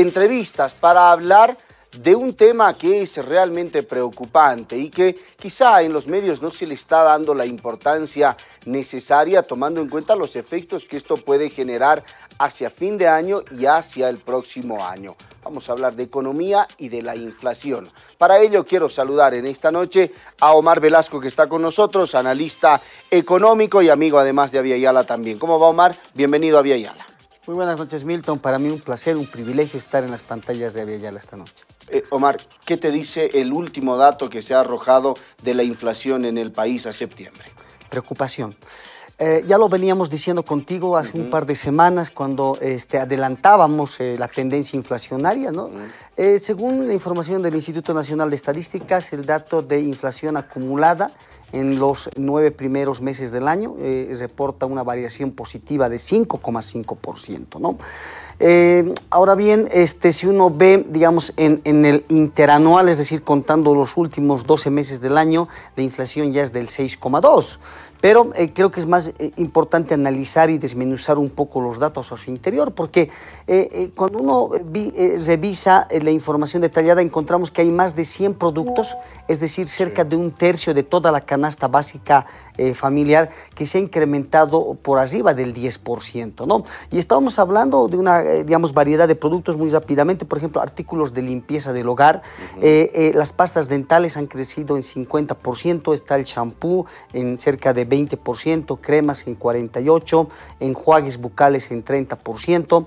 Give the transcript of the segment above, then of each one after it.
entrevistas para hablar de un tema que es realmente preocupante y que quizá en los medios no se le está dando la importancia necesaria tomando en cuenta los efectos que esto puede generar hacia fin de año y hacia el próximo año. Vamos a hablar de economía y de la inflación. Para ello quiero saludar en esta noche a Omar Velasco que está con nosotros, analista económico y amigo además de Aviala también. ¿Cómo va Omar? Bienvenido a Aviala. Muy buenas noches, Milton. Para mí un placer, un privilegio estar en las pantallas de Aviala esta noche. Eh, Omar, ¿qué te dice el último dato que se ha arrojado de la inflación en el país a septiembre? Preocupación. Eh, ya lo veníamos diciendo contigo hace un par de semanas cuando este, adelantábamos eh, la tendencia inflacionaria. ¿no? según la información del Instituto Nacional de Estadísticas, el dato de inflación acumulada en los nueve primeros meses del año eh, reporta una variación positiva de 5,5%. Eh, ahora bien, este, si uno ve, digamos, en, en, el interanual, es decir, contando los últimos 12 meses del año, la inflación ya es del 6,2%. Pero eh, creo que es más eh, importante analizar y desmenuzar un poco los datos a su interior, porque eh, cuando uno revisa la información detallada encontramos que hay más de 100 productos, es decir, cerca de un tercio de toda la canasta básica familiar que se ha incrementado por arriba del 10%, ¿no? Y estábamos hablando de una, digamos, variedad de productos muy rápidamente, por ejemplo, artículos de limpieza del hogar, las pastas dentales han crecido en 50%, está el champú en cerca de 20%, cremas en 48%, enjuagues bucales en 30%.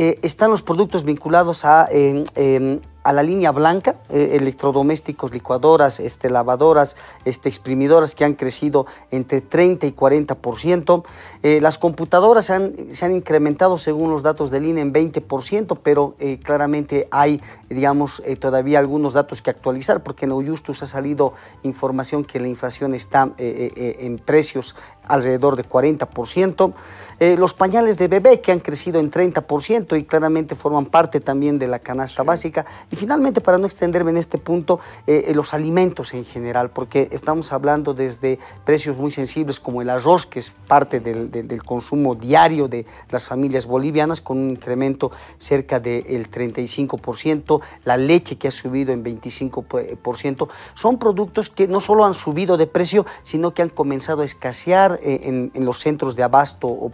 Eh, están los productos vinculados a, eh, em, la línea blanca, eh, electrodomésticos, licuadoras, este, lavadoras, este, exprimidoras que han crecido entre 30 y 40%. las computadoras se han incrementado según los datos del INE en 20%, pero claramente hay, digamos, todavía algunos datos que actualizar porque en Oyustus ha salido información que la inflación está en precios alrededor de 40%. Eh, los pañales de bebé que han crecido en 30% y claramente forman parte también de la canasta básica. Y finalmente, para no extenderme en este punto, eh, eh, los alimentos en general, porque estamos hablando desde precios muy sensibles como el arroz, que es parte del, consumo diario de las familias bolivianas, con un incremento cerca del 35%, la leche que ha subido en 25%. Son productos que no solo han subido de precio, sino que han comenzado a escasear en, los centros de abasto o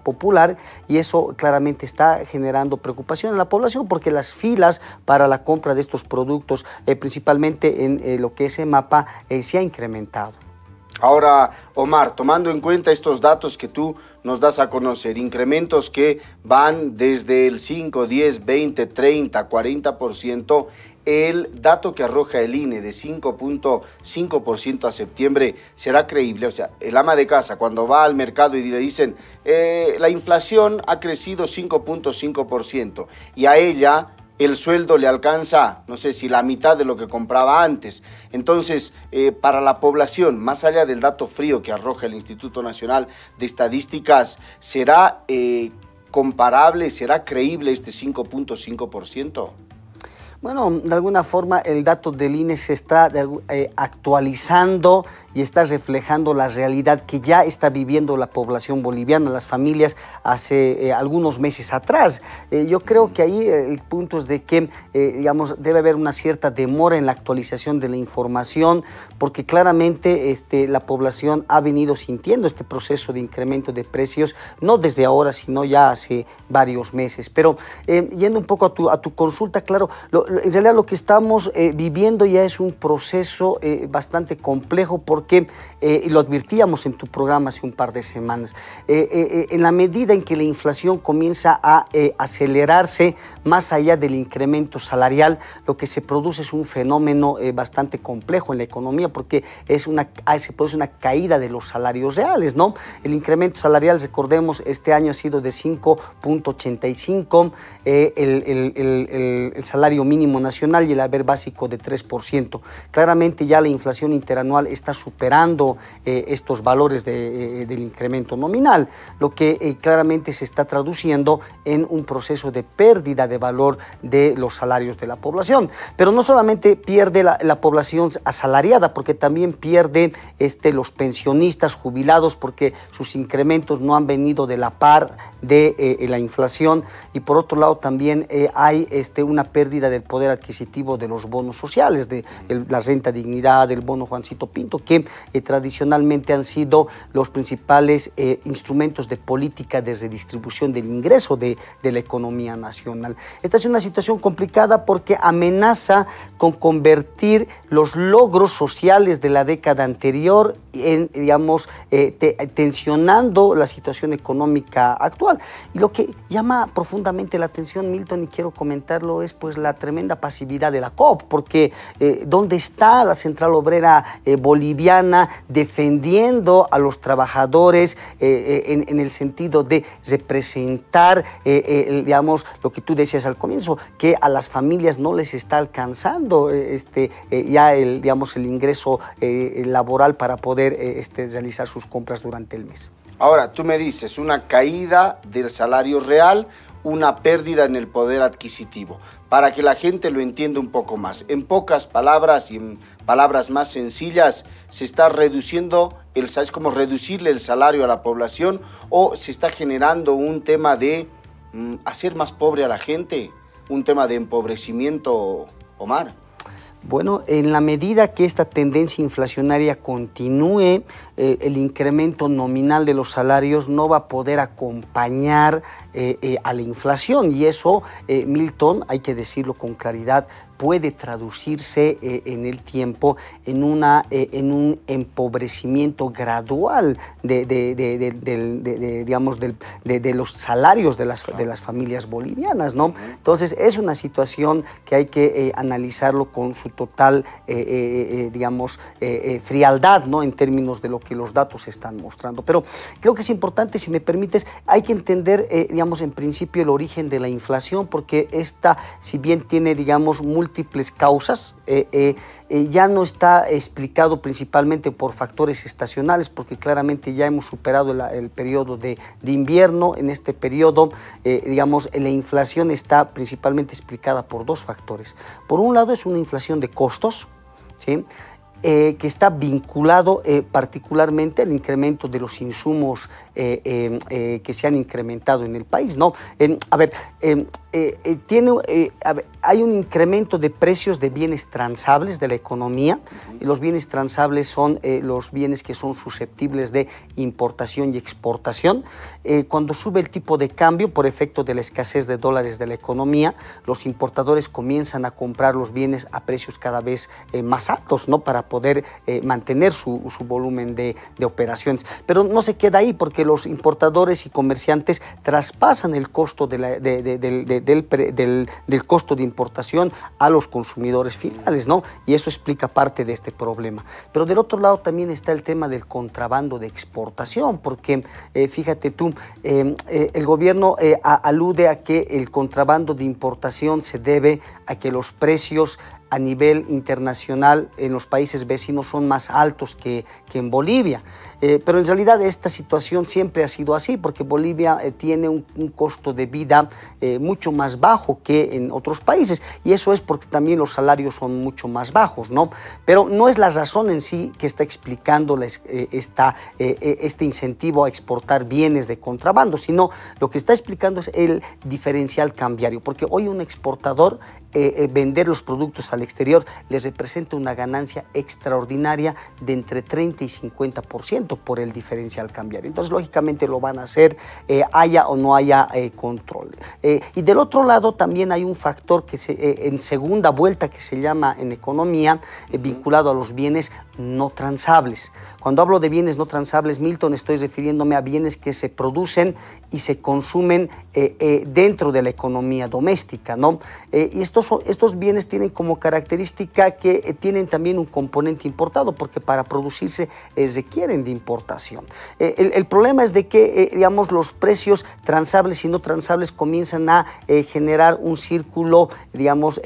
y eso claramente está generando preocupación en la población porque las filas para la compra de estos productos, eh, principalmente en eh, lo que es el mapa, eh, se ha incrementado. Ahora, Omar, tomando en cuenta estos datos que tú nos das a conocer, incrementos que van desde el 5, 10, 20, 30, 40%, por ciento el dato que arroja el INE de 5.5% a septiembre será creíble. O sea, el ama de casa cuando va al mercado y le dicen, eh, la inflación ha crecido 5.5% y a ella el sueldo le alcanza, no sé si la mitad de lo que compraba antes. Entonces, eh, para la población, más allá del dato frío que arroja el Instituto Nacional de Estadísticas, será... Eh, comparable, será creíble este 5.5%? Bueno, de alguna forma el dato del INE se está eh, actualizando y está reflejando la realidad que ya está viviendo la población boliviana, las familias, hace eh, algunos meses atrás. Eh, yo creo que ahí eh, el punto es de que, digamos, debe haber una cierta demora en la actualización de la información, porque claramente este, la población ha venido sintiendo este proceso de incremento de precios, no desde ahora, sino ya hace varios meses. Pero yendo un poco a tu, a tu consulta, claro, en realidad lo que estamos viviendo ya es un proceso bastante complejo, porque okay Eh, y lo advertíamos en tu programa hace un par de semanas, eh, eh, en la medida en que la inflación comienza a acelerarse más allá del incremento salarial, lo que se produce es un fenómeno bastante complejo en la economía porque es una, ah, se produce una caída de los salarios reales, ¿no? El incremento salarial, recordemos, este año ha sido de 5.85, el, el salario mínimo nacional y el haber básico de 3%. Claramente ya la inflación interanual está superando eh, estos valores eh, del incremento nominal, lo que eh, claramente se está traduciendo en un proceso de pérdida de valor de los salarios de la población. Pero no solamente pierde la, población asalariada, porque también pierden este, los pensionistas jubilados, porque sus incrementos no han venido de la par de la inflación y por otro lado también eh, hay este, una pérdida del poder adquisitivo de los bonos sociales, de la renta dignidad, del bono Juancito Pinto, que eh, tradicionalmente han sido los principales eh, instrumentos de política de redistribución del ingreso de, la economía nacional. Esta es una situación complicada porque amenaza con convertir los logros sociales de la década anterior en, digamos, tensionando la situación económica actual. Y lo que llama profundamente la atención, Milton, y quiero comentarlo, es pues la tremenda pasividad de la COP, porque eh, ¿dónde está la central obrera eh, boliviana defendiendo a los trabajadores eh, en, el sentido de representar, digamos, lo que tú decías al comienzo, que a las familias no les está alcanzando este, ya el, digamos, el ingreso laboral para poder este, realizar sus compras durante el mes? Ahora, tú me dices una caída del salario real una pérdida en el poder adquisitivo, para que la gente lo entienda un poco más. En pocas palabras y en palabras más sencillas, se está reduciendo, el, es como reducirle el salario a la población o se está generando un tema de mm, hacer más pobre a la gente, un tema de empobrecimiento, Omar. Bueno, en la medida que esta tendencia inflacionaria continúe, eh, el incremento nominal de los salarios no va a poder acompañar eh, eh, a la inflación y eso, Milton, hay que decirlo con claridad, puede traducirse eh, en el tiempo en, una, eh, en un empobrecimiento gradual de, los salarios de las, de las familias bolivianas. ¿no? Entonces es una situación que hay que eh, analizarlo con su total, digamos, frialdad ¿no? en términos de lo que los datos están mostrando. Pero creo que es importante, si me permites, hay que entender, digamos, en principio el origen de la inflación, porque esta, si bien tiene, digamos, muy múltiples causas. Eh, eh, eh, ya no está explicado principalmente por factores estacionales, porque claramente ya hemos superado el, periodo de, invierno. En este periodo, digamos, la inflación está principalmente explicada por dos factores. Por un lado es una inflación de costos, ¿sí? que está vinculado particularmente al incremento de los insumos eh, em, eh, que se han incrementado en el país, ¿no? Em, a ver, em, eh, tiene, hay un incremento de precios de bienes transables de la economía. Los bienes transables son los bienes que son susceptibles de importación y exportación. cuando sube el tipo de cambio por efecto de la escasez de dólares de la economía, los importadores comienzan a comprar los bienes a precios cada vez más altos, ¿no? Para poder mantener su, volumen de, de, operaciones. Pero no se queda ahí porque los importadores y comerciantes traspasan el costo de del, costo de importación a los consumidores finales, ¿no? Y eso explica parte de este problema. Pero del otro lado también está el tema del contrabando de exportación, porque eh, fíjate tú, em, eh, el gobierno eh, alude a que el contrabando de importación se debe a que los precios a nivel internacional en los países vecinos son más altos que, en Bolivia. Eh, pero en realidad esta situación siempre ha sido así, porque Bolivia eh, tiene un, costo de vida eh, mucho más bajo que en otros países, y eso es porque también los salarios son mucho más bajos, ¿no? Pero no es la razón en sí que está explicando este incentivo a exportar bienes de contrabando, sino lo que está explicando es el diferencial cambiario, porque hoy un exportador eh, eh, vender los productos al exterior les representa una ganancia extraordinaria de entre 30 y 50% por el diferencial cambiario. Entonces, lógicamente lo van a hacer, eh, haya o no haya control. y del otro lado también hay un factor que en segunda vuelta que se llama en economía vinculado a los bienes no transables. Cuando hablo de bienes no transables, Milton, estoy refiriéndome a bienes que se producen y se consumen dentro de la economía doméstica, ¿no? y estos estos, bienes tienen como característica que eh, tienen también un componente importado, porque para producirse eh, requieren de importación. Eh, el, problema es de que, digamos, los precios transables y no transables comienzan a generar un círculo, digamos,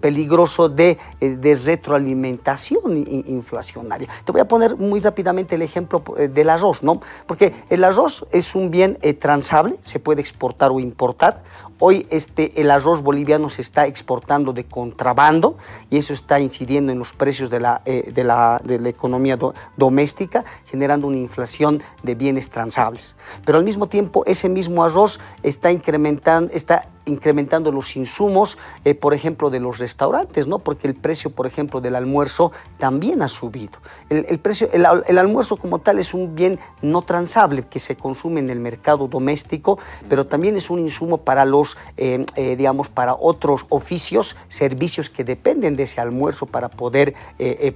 peligroso de, de retroalimentación inflacionaria. Te voy a poner muy rápidamente el ejemplo del arroz, ¿no? Porque el arroz es un bien transable, se puede exportar o importar Hoy este, el arroz boliviano se está exportando de contrabando y eso está incidiendo en los precios de la, eh, de la, economía doméstica, generando una inflación de bienes transables. Pero al mismo tiempo ese mismo arroz está incrementando, está incrementando los insumos, eh, por ejemplo, de los restaurantes, ¿no? Porque el precio, por ejemplo, del almuerzo también ha subido. El, precio, el, almuerzo como tal es un bien no transable que se consume en el mercado doméstico, pero también es un insumo para los, eh, eh, digamos, para otros oficios, servicios que dependen de ese almuerzo para poder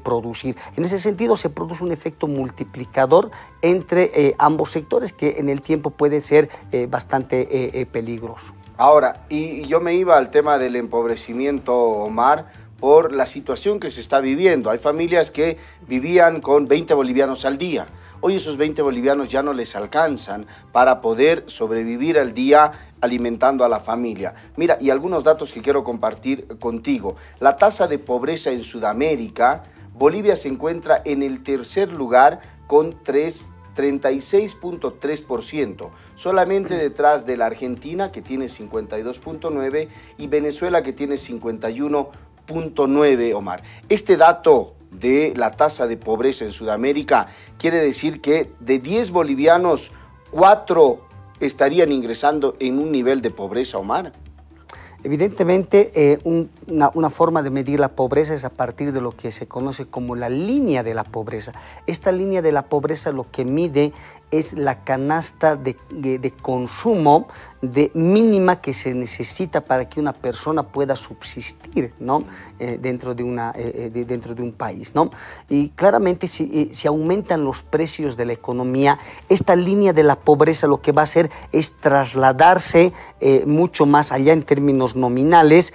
producir. En ese sentido, se produce un efecto multiplicador entre ambos sectores que en el tiempo puede ser bastante peligroso. Ahora, y yo me iba al tema del empobrecimiento, Omar, por la situación que se está viviendo. Hay familias que vivían con 20 bolivianos al día. Hoy esos 20 bolivianos ya no les alcanzan para poder sobrevivir al día alimentando a la familia. Mira, y algunos datos que quiero compartir contigo. La tasa de pobreza en Sudamérica, Bolivia se encuentra en el tercer lugar con tres 36.3%, solamente detrás de la Argentina que tiene 52.9% y Venezuela que tiene 51.9%, Omar. Este dato de la tasa de pobreza en Sudamérica quiere decir que de 10 bolivianos, 4 estarían ingresando en un nivel de pobreza, Omar. Evidentemente, eh, una, forma de medir la pobreza es a partir de lo que se conoce como la línea de la pobreza. Esta línea de la pobreza lo que mide es la canasta de, de consumo de mínima que se necesita para que una persona pueda subsistir ¿no? Eh, dentro, de una, eh, eh, dentro de un país. ¿no? Y claramente si, aumentan los precios de la economía, esta línea de la pobreza lo que va a hacer es trasladarse mucho más allá en términos nominales,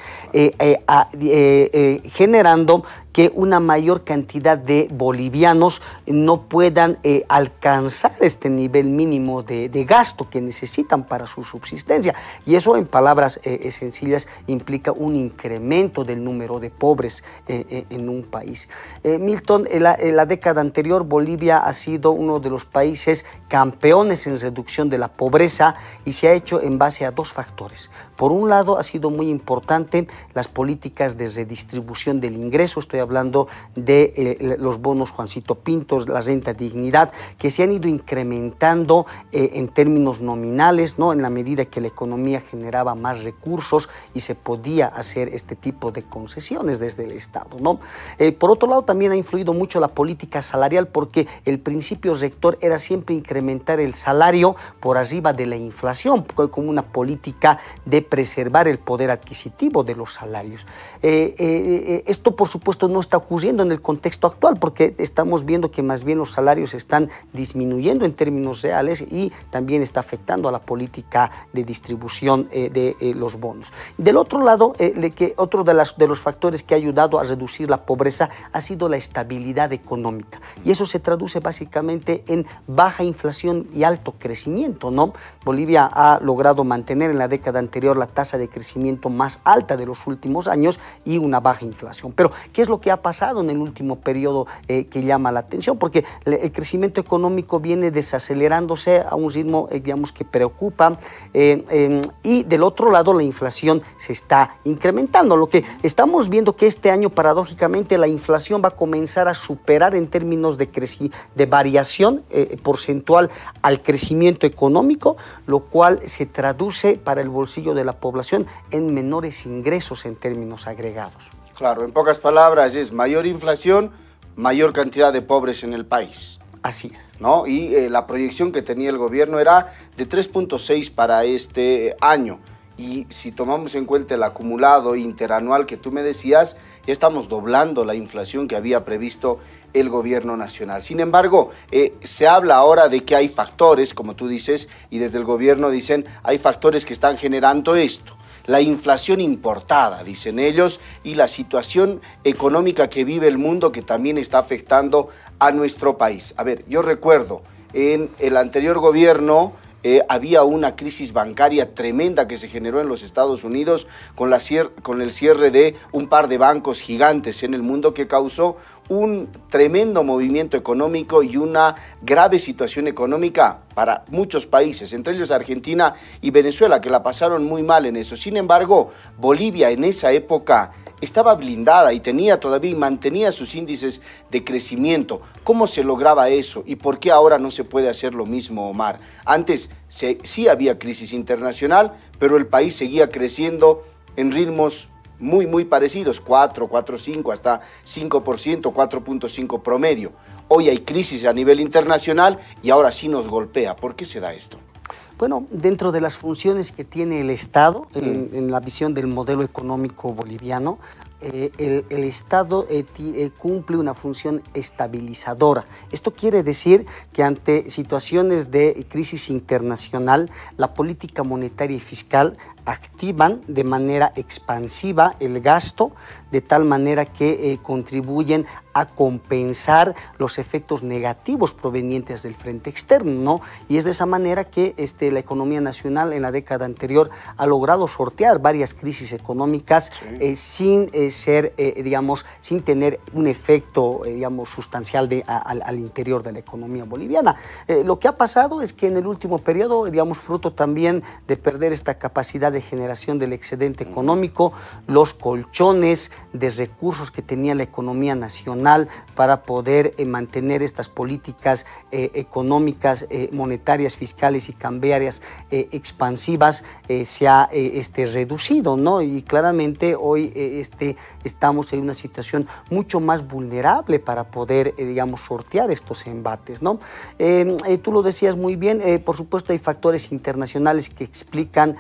generando que una mayor cantidad de bolivianos no puedan alcanzar este nivel mínimo de, gasto que necesitan para su subsistencia. Y eso, en palabras sencillas, implica un incremento del número de pobres eh, eh, en un país. Eh, Milton, en la década anterior Bolivia ha sido uno de los países campeones en reducción de la pobreza y se ha hecho en base a dos factores. Por un lado, ha sido muy importante las políticas de redistribución del ingreso, estoy hablando de eh, los bonos Juancito Pintos, la renta dignidad, que se han ido incrementando eh, en términos nominales, ¿no? en la medida que la economía generaba más recursos y se podía hacer este tipo de concesiones desde el Estado. ¿no? Eh, por otro lado, también ha influido mucho la política salarial porque el principio rector era siempre incrementar el salario por arriba de la inflación, como una política de preservar el poder adquisitivo de los salarios. Eh, eh, eh, esto, por supuesto, no está ocurriendo en el contexto actual, porque estamos viendo que más bien los salarios están disminuyendo en términos reales y también está afectando a la política de distribución de los bonos. Del otro lado, otro de, de los factores que ha ayudado a reducir la pobreza ha sido la estabilidad económica. Y eso se traduce básicamente en baja inflación y alto crecimiento. ¿no? Bolivia ha logrado mantener en la década anterior la tasa de crecimiento más alta de los últimos años y una baja inflación. Pero, ¿qué es lo que ha pasado en el último periodo eh, que llama la atención? Porque el crecimiento económico viene desacelerándose a un ritmo, eh, digamos, que preocupa eh, em, y del otro lado la inflación se está incrementando. Lo que estamos viendo que este año, paradójicamente, la inflación va a comenzar a superar en términos de, de variación porcentual al crecimiento económico, lo cual se traduce para el bolsillo de la población en menores ingresos en términos agregados. Claro, en pocas palabras es mayor inflación, mayor cantidad de pobres en el país. Así es. ¿No? Y eh, la proyección que tenía el gobierno era de 3.6 para este año. Y si tomamos en cuenta el acumulado interanual que tú me decías, ya estamos doblando la inflación que había previsto el gobierno nacional. Sin embargo, eh, se habla ahora de que hay factores, como tú dices, y desde el gobierno dicen, hay factores que están generando esto la inflación importada, dicen ellos, y la situación económica que vive el mundo que también está afectando a nuestro país. A ver, yo recuerdo, en el anterior gobierno eh, había una crisis bancaria tremenda que se generó en los Estados Unidos con, con el cierre de un par de bancos gigantes en el mundo que causó un tremendo movimiento económico y una grave situación económica para muchos países, entre ellos Argentina y Venezuela, que la pasaron muy mal en eso. Sin embargo, Bolivia en esa época estaba blindada y tenía todavía y mantenía sus índices de crecimiento. ¿Cómo se lograba eso y por qué ahora no se puede hacer lo mismo, Omar? Antes sí había crisis internacional, pero el país seguía creciendo en ritmos muy, muy parecidos, 4, 4, 5, hasta 5%, 4.5 promedio. Hoy hay crisis a nivel internacional y ahora sí nos golpea. ¿Por qué se da esto? Bueno, dentro de las funciones que tiene el Estado en, en la visión del modelo económico boliviano, eh, el, Estado eh, eh, cumple una función estabilizadora. Esto quiere decir que ante situaciones de crisis internacional, la política monetaria y fiscal activan de manera expansiva el gasto, de tal manera que contribuyen a compensar los efectos negativos provenientes del frente externo. Y es de esa manera que este, la economía nacional en la década anterior ha logrado sortear varias crisis económicas sin ser, eh, digamos, sin tener un efecto, eh, digamos, sustancial al, interior de la economía boliviana. Eh, lo que ha pasado es que en el último periodo, digamos, fruto también de perder esta capacidad de generación del excedente económico, los colchones de recursos que tenía la economía nacional para poder mantener estas políticas económicas, monetarias, fiscales y cambiarias expansivas, se ha este, reducido, ¿no? Y claramente hoy este, estamos en una situación mucho más vulnerable para poder, eh, digamos, sortear estos embates, ¿no? Em, eh, tú lo decías muy bien, eh, por supuesto hay factores internacionales que explican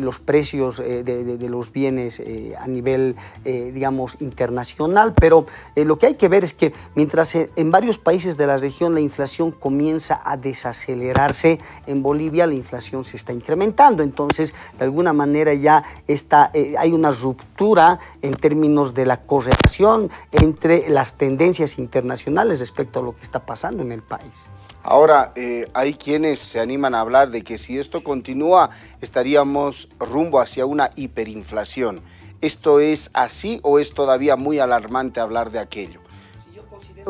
los precios de, de, los bienes a nivel, digamos, internacional, pero lo que hay que ver es que mientras en varios países de la región la inflación comienza a desacelerarse, en Bolivia la inflación se está incrementando, entonces de alguna manera ya está, hay una ruptura entre términos de la correlación entre las tendencias internacionales respecto a lo que está pasando en el país. Ahora, eh, hay quienes se animan a hablar de que si esto continúa, estaríamos rumbo hacia una hiperinflación. ¿Esto es así o es todavía muy alarmante hablar de aquello?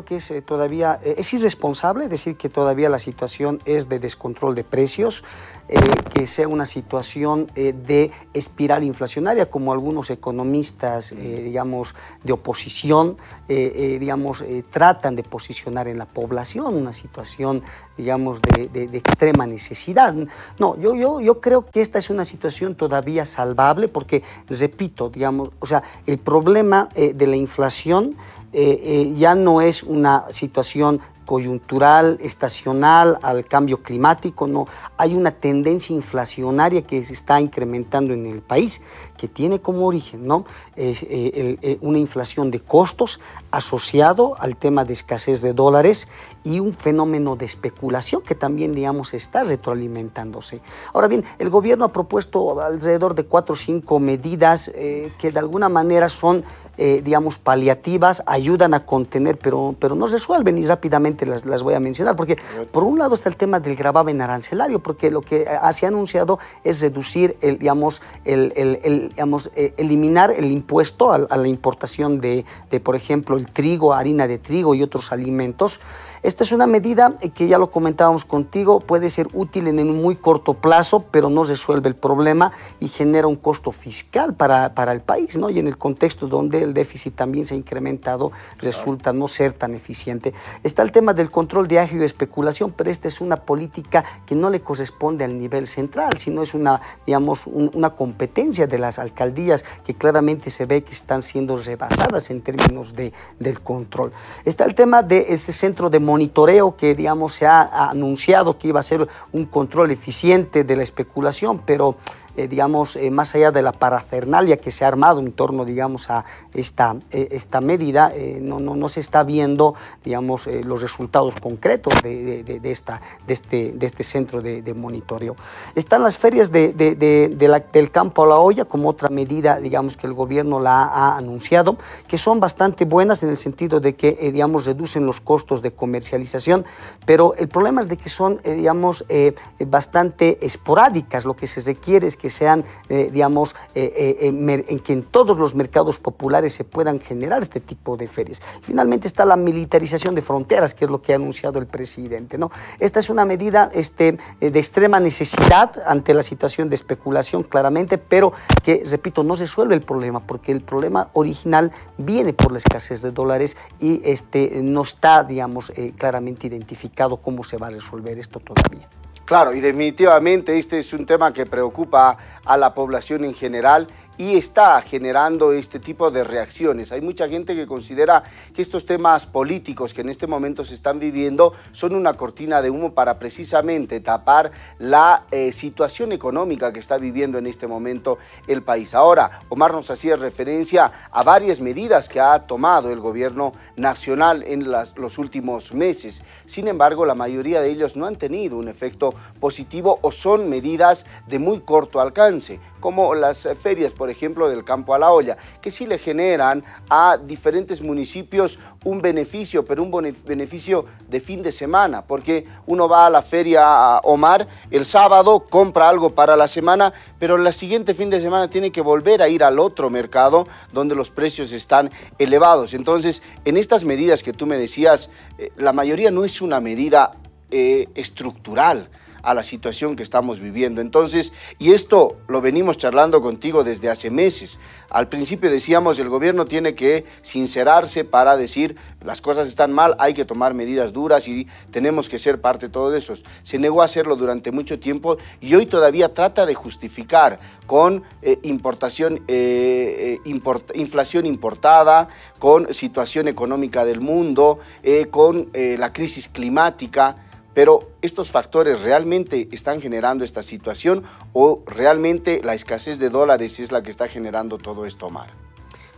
que es eh, todavía, eh, es irresponsable decir que todavía la situación es de descontrol de precios. Eh, que sea una situación eh, de espiral inflacionaria, como algunos economistas, eh, digamos, de oposición, digamos, tratan de posicionar en la población, una situación, digamos, de, extrema necesidad. No, yo, yo, yo creo que esta es una situación todavía salvable porque, repito, digamos, o sea, el problema de la inflación ya no es una situación coyuntural, estacional, al cambio climático, no. Hay una tendencia inflacionaria que se está incrementando en el país, que tiene como origen ¿no? Eh, eh, una inflación de costos asociado al tema de escasez de dólares y un fenómeno de especulación que también, digamos, está retroalimentándose. Ahora bien, el gobierno ha propuesto alrededor de cuatro o cinco medidas eh, que de alguna manera son eh, digamos, paliativas ayudan a contener, pero, pero no resuelven y rápidamente las, las voy a mencionar, porque por un lado está el tema del gravamen arancelario, porque lo que se ha anunciado es reducir, el, digamos, el, el, eh, eliminar el impuesto a, a la importación de, de, por ejemplo, el trigo, harina de trigo y otros alimentos. Esta es una medida eh, que ya lo comentábamos contigo, puede ser útil en un muy corto plazo, pero no resuelve el problema y genera un costo fiscal para, el país, ¿no? Y en el contexto donde el déficit también se ha incrementado, resulta no ser tan eficiente. Está el tema del control de agio y especulación, pero esta es una política que no le corresponde al nivel central, sino es una, digamos, una competencia de las alcaldías que claramente se ve que están siendo rebasadas en términos de, del control. Está el tema de este centro de moneda monitoreo que, digamos, se ha anunciado que iba a ser un control eficiente de la especulación, pero eh, digamos, eh, más allá de la parafernalia que se ha armado en torno, digamos, a esta, eh, esta medida, no, no, no, se está viendo, digamos, los resultados concretos de, de, esta, de, este, este centro de, monitoreo. Están las ferias del campo a la olla como otra medida, digamos, que el gobierno la ha anunciado, que son bastante buenas en el sentido de que, digamos, reducen los costos de comercialización, pero el problema es de que son, digamos, bastante esporádicas. Lo que se requiere es que que sean, eh, digamos, eh, eh, en que en todos los mercados populares se puedan generar este tipo de ferias. Finalmente está la militarización de fronteras, que es lo que ha anunciado el presidente. ¿no? Esta es una medida este, de extrema necesidad ante la situación de especulación, claramente, pero que, repito, no se resuelve el problema, porque el problema original viene por la escasez de dólares y este, no está, digamos, claramente identificado cómo se va a resolver esto todavía. Claro, y definitivamente este es un tema que preocupa a la población en general y está generando este tipo de reacciones. Hay mucha gente que considera que estos temas políticos que en este momento se están viviendo son una cortina de humo para precisamente tapar la eh, situación económica que está viviendo en este momento el país. Ahora, Omar nos hacía referencia a varias medidas que ha tomado el gobierno nacional en los últimos meses. Sin embargo, la mayoría de ellos no han tenido un efecto positivo o son medidas de muy corto alcance como las eh, ferias, por ejemplo, del campo a la olla, que sí le generan a diferentes municipios un beneficio, pero un beneficio de fin de semana, porque uno va a la feria Omar el sábado, compra algo para la semana, pero la siguiente fin de semana tiene que volver a ir al otro mercado donde los precios están elevados. Entonces, en estas medidas que tú me decías, eh, la mayoría no es una medida eh, estructural, a la situación que estamos viviendo. Entonces, y esto lo venimos charlando contigo desde hace meses. Al principio decíamos, el gobierno tiene que sincerarse para decir, las cosas están mal, hay que tomar medidas duras y tenemos que ser parte de todo eso. Se negó a hacerlo durante mucho tiempo y hoy todavía trata de justificar con eh, importación, eh, eh, inflación importada, con situación económica del mundo, con la crisis climática pero estos factores realmente están generando esta situación o realmente la escasez de dólares es la que está generando todo esto, Omar.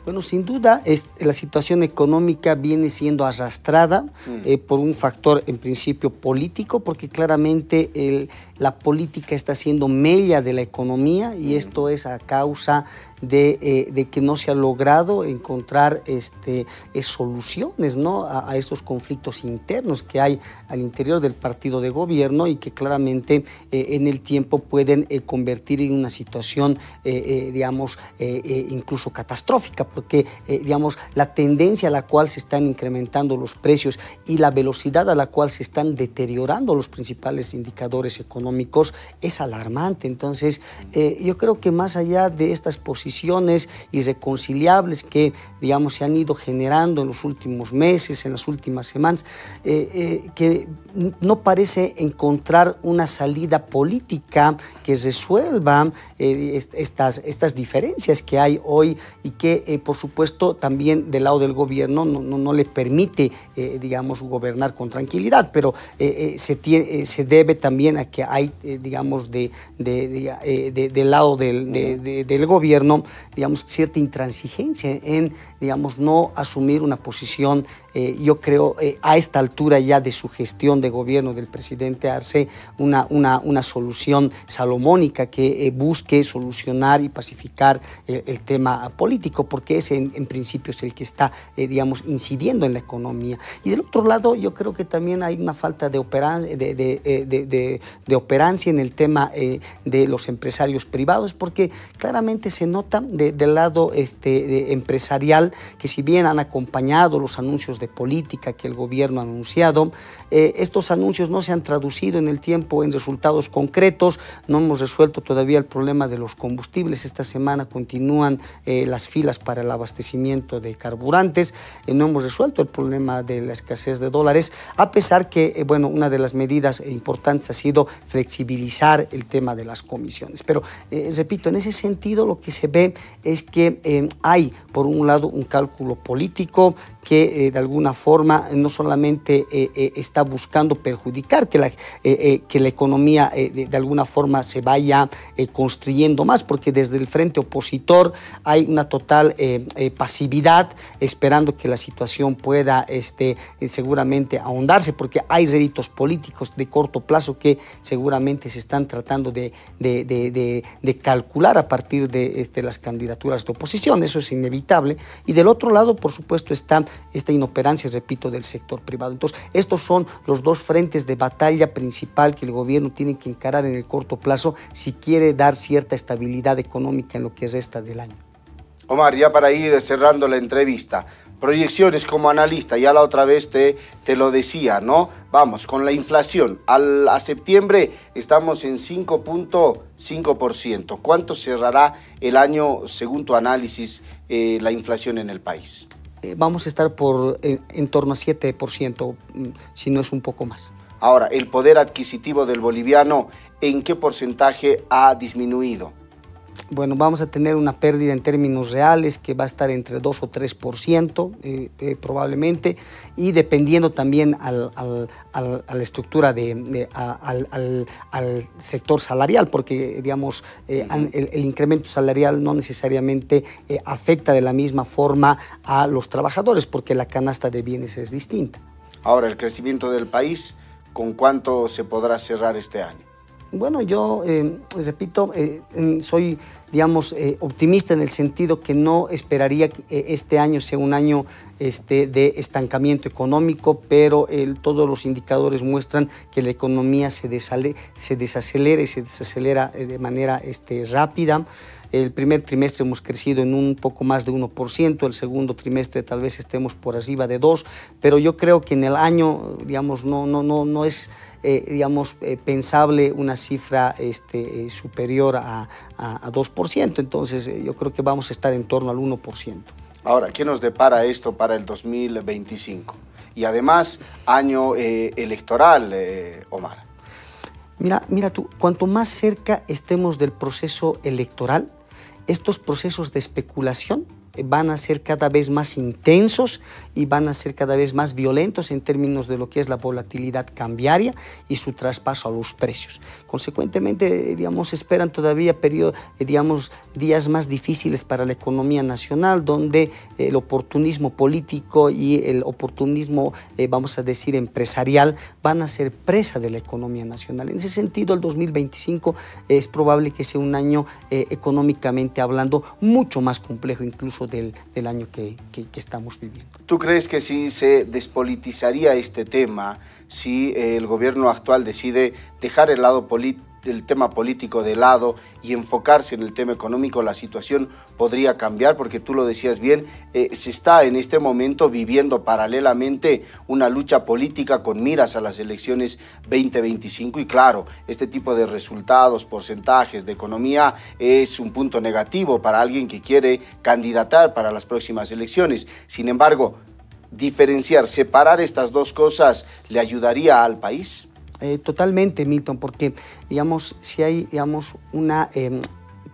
Bueno, sin duda la situación económica viene siendo arrastrada mm. eh, por un factor en principio político, porque claramente la política está siendo mella de la economía y mm. esto es a causa eh, de, que no se ha logrado encontrar este, eh, soluciones ¿no? a, estos conflictos internos que hay al interior del partido de gobierno y que claramente eh, en el tiempo pueden convertir en una situación, digamos, incluso catastrófica, porque, digamos, la tendencia a la cual se están incrementando los precios y la velocidad a la cual se están deteriorando los principales indicadores económicos es alarmante. Entonces, yo creo que más allá de estas posibilidades, irreconciliables que, digamos, se han ido generando en los últimos meses, en las últimas semanas, eh, eh, que no parece encontrar una salida política que resuelva eh, estas, estas diferencias que hay hoy y que, por supuesto, también del lado del gobierno no, no, le permite, digamos, gobernar con tranquilidad, pero se, se debe también a que hay, digamos, de, del lado del gobierno, digamos, cierta intransigencia en, digamos, no asumir una posición, eh, yo creo, eh, a esta altura ya de su gestión de gobierno del presidente Arce, una, una, solución salomónica que eh, busque solucionar y pacificar el tema político, porque ese en, principio es el que está, digamos, incidiendo en la economía. Y del otro lado, yo creo que también hay una falta de, de operancia en el tema de los empresarios privados, porque claramente se nota del lado este, empresarial que si bien han acompañado los anuncios de política que el gobierno ha anunciado, eh, estos anuncios no se han traducido en el tiempo en resultados concretos, no hemos resuelto todavía el problema de los combustibles, esta semana continúan eh, las filas para el abastecimiento de carburantes, eh, no hemos resuelto el problema de la escasez de dólares, a pesar que, bueno, una de las medidas importantes ha sido flexibilizar el tema de las comisiones. Pero, repito, en ese sentido lo que se ve es que hay, por un lado, un cálculo político que de alguna forma no solamente está buscando perjudicar que la, eh, eh, que la economía eh, de, alguna forma se vaya construyendo más, porque desde el frente opositor hay una total pasividad esperando que la situación pueda este, seguramente ahondarse, porque hay réditos políticos de corto plazo que seguramente se están tratando de, de, calcular a partir de este, las candidaturas de oposición, eso es inevitable, y del otro lado, por supuesto, está esta inoperancia, repito, del sector privado. Entonces, estos son los dos frentes de batalla principal que el gobierno tiene que encarar en el corto plazo si quiere dar cierta estabilidad económica en lo que resta del año. Omar, ya para ir cerrando la entrevista, proyecciones como analista, ya la otra vez te, lo decía, ¿no? Vamos, con la inflación, a septiembre estamos en 5.5%. ¿Cuánto cerrará el año, según tu análisis, eh, la inflación en el país? Eh, vamos a estar por eh, en, torno a 7%, mm, si no es un poco más. Ahora, el poder adquisitivo del boliviano, ¿en qué porcentaje ha disminuido? bueno, vamos a tener una pérdida en términos reales que va a estar entre 2 o 3% eh, eh, probablemente y dependiendo también a la estructura de, al, sector salarial, porque digamos eh, el, incremento salarial no necesariamente afecta de la misma forma a los trabajadores, porque la canasta de bienes es distinta. Ahora, el crecimiento del país, ¿con cuánto se podrá cerrar este año? Bueno, yo eh, repito, eh, soy, digamos, eh, optimista en el sentido que no esperaría que este año sea un año este, de estancamiento económico, pero todos los indicadores muestran que la economía se, desacelera y se desacelera de manera este, rápida. El primer trimestre hemos crecido en un poco más de 1%, el segundo trimestre tal vez estemos por arriba de 2%, pero yo creo que en el año, digamos, no, no, no, no es eh, digamos, eh, pensable una cifra este, eh, superior a, a, 2%. Entonces, yo creo que vamos a estar en torno al 1%. Ahora, ¿qué nos depara esto para el 2025? Y además, año electoral, Omar. Mira, mira tú, cuanto más cerca estemos del proceso electoral, estos procesos de especulación van a ser cada vez más intensos y van a ser cada vez más violentos en términos de lo que es la volatilidad cambiaria y su traspaso a los precios. Consecuentemente, digamos, esperan todavía periodo, eh, digamos, días más difíciles para la economía nacional, donde el oportunismo político y el oportunismo, eh, vamos a decir, empresarial, van a ser presa de la economía nacional. En ese sentido, el 2025 es probable que sea un año eh, económicamente hablando mucho más complejo incluso del, año que, estamos viviendo. ¿Tú crees que si se despolitizaría este tema, si el gobierno actual decide dejar el lado político del tema político de lado y enfocarse en el tema económico, la situación podría cambiar, porque tú lo decías bien, eh, se está en este momento viviendo paralelamente una lucha política con miras a las elecciones 2025 y claro, este tipo de resultados, porcentajes de economía es un punto negativo para alguien que quiere candidatar para las próximas elecciones. Sin embargo, diferenciar, separar estas dos cosas le ayudaría al país. Eh, totalmente, Milton, porque digamos, si hay digamos, una em,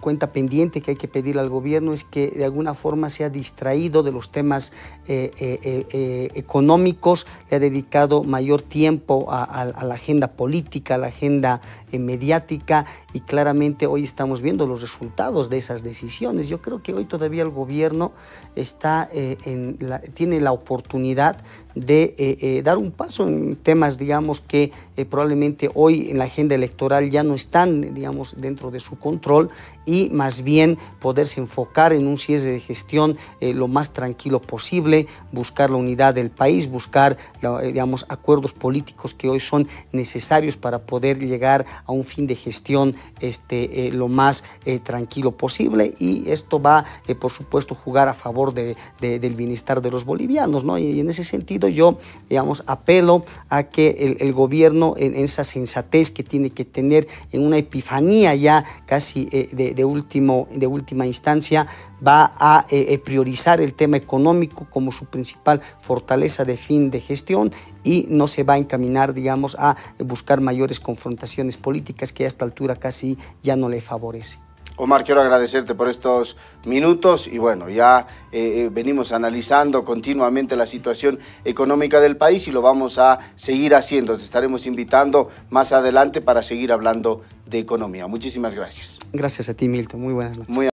cuenta pendiente que hay que pedir al gobierno es que de alguna forma se ha distraído de los temas eh, eh, económicos, le ha dedicado mayor tiempo a, la agenda política, a la agenda mediática y claramente hoy estamos viendo los resultados de esas decisiones. Yo creo que hoy todavía el gobierno está, en la, tiene la oportunidad de eh, eh, dar un paso en temas, digamos, que eh, probablemente hoy en la agenda electoral ya no están, digamos, dentro de su control y más bien poderse enfocar en un cierre de gestión lo más tranquilo posible, buscar la unidad del país, buscar, digamos, acuerdos políticos que hoy son necesarios para poder llegar a un fin de gestión este, lo más tranquilo posible y esto va, por supuesto, jugar a favor de, del bienestar de los bolivianos, ¿no? y en ese sentido, yo, digamos, apelo a que el, gobierno en, esa sensatez que tiene que tener, en una epifanía ya casi eh, de, último, de última instancia, va a eh, eh, priorizar el tema económico como su principal fortaleza de fin de gestión y no se va a encaminar, digamos, a buscar mayores confrontaciones políticas que a esta altura casi ya no le favorece. Omar, quiero agradecerte por estos minutos y bueno, ya eh, eh, venimos analizando continuamente la situación económica del país y lo vamos a seguir haciendo. Te estaremos invitando más adelante para seguir hablando de economía. Muchísimas gracias. Gracias a ti, Milton. Muy buenas noches.